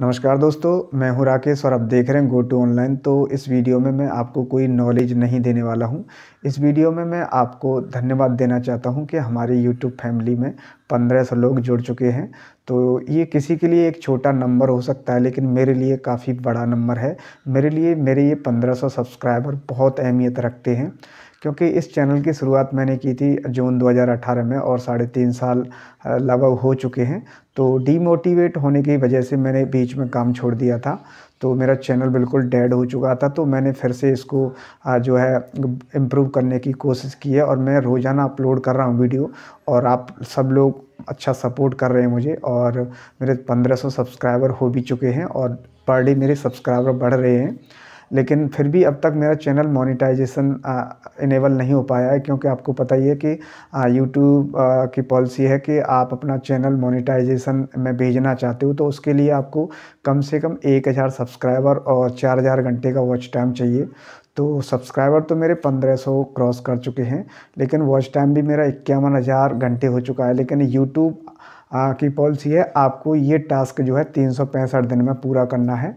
नमस्कार दोस्तों मैं हूं राकेश और आप देख रहे हैं गो टू ऑनलाइन तो इस वीडियो में मैं आपको कोई नॉलेज नहीं देने वाला हूं इस वीडियो में मैं आपको धन्यवाद देना चाहता हूं कि हमारे यूट्यूब फैमिली में 1500 लोग जुड़ चुके हैं तो ये किसी के लिए एक छोटा नंबर हो सकता है लेकिन मेरे लिए काफ़ी बड़ा नंबर है मेरे लिए मेरे ये 1500 सब्सक्राइबर बहुत अहमियत रखते हैं क्योंकि इस चैनल की शुरुआत मैंने की थी जून 2018 में और साढ़े तीन साल लगभग हो चुके हैं तो डीमोटिवेट होने की वजह से मैंने बीच में काम छोड़ दिया था तो मेरा चैनल बिल्कुल डेड हो चुका था तो मैंने फिर से इसको जो है इम्प्रूव करने की कोशिश की है और मैं रोज़ाना अपलोड कर रहा हूँ वीडियो और आप सब लोग अच्छा सपोर्ट कर रहे हैं मुझे और मेरे 1500 सब्सक्राइबर हो भी चुके हैं और पर डे मेरे सब्सक्राइबर बढ़ रहे हैं लेकिन फिर भी अब तक मेरा चैनल मोनिटाइजेशन इनेबल नहीं हो पाया है क्योंकि आपको पता ही है कि यूट्यूब की पॉलिसी है कि आप अपना चैनल मोनिटाइजेशन में भेजना चाहते हो तो उसके लिए आपको कम से कम एक हज़ार सब्सक्राइबर और चार हज़ार घंटे का वॉच टाइम चाहिए तो सब्सक्राइबर तो मेरे 1500 क्रॉस कर चुके हैं लेकिन वॉच टाइम भी मेरा इक्यावन हज़ार घंटे हो चुका है लेकिन यूट्यूब की पॉलिसी है आपको ये टास्क जो है तीन दिन में पूरा करना है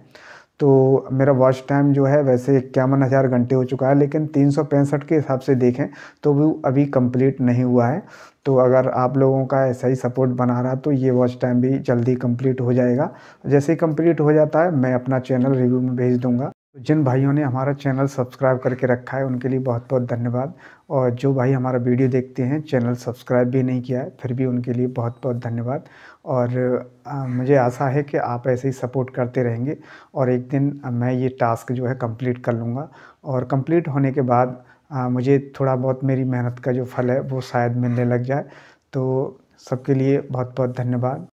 तो मेरा वॉच टाइम जो है वैसे इक्यावन हज़ार घंटे हो चुका है लेकिन तीन सौ पैंसठ के हिसाब से देखें तो वो अभी कंप्लीट नहीं हुआ है तो अगर आप लोगों का ऐसा ही सपोर्ट बना रहा तो ये वॉच टाइम भी जल्दी कंप्लीट हो जाएगा जैसे ही कंप्लीट हो जाता है मैं अपना चैनल रिव्यू में भेज दूँगा तो जिन भाइयों ने हमारा चैनल सब्सक्राइब करके रखा है उनके लिए बहुत बहुत धन्यवाद और जो भाई हमारा वीडियो देखते हैं चैनल सब्सक्राइब भी नहीं किया है फिर भी उनके लिए बहुत बहुत धन्यवाद और आ, मुझे आशा है कि आप ऐसे ही सपोर्ट करते रहेंगे और एक दिन मैं ये टास्क जो है कंप्लीट कर लूँगा और कम्प्लीट होने के बाद आ, मुझे थोड़ा बहुत मेरी मेहनत का जो फल है वो शायद मिलने लग जाए तो सबके लिए बहुत बहुत धन्यवाद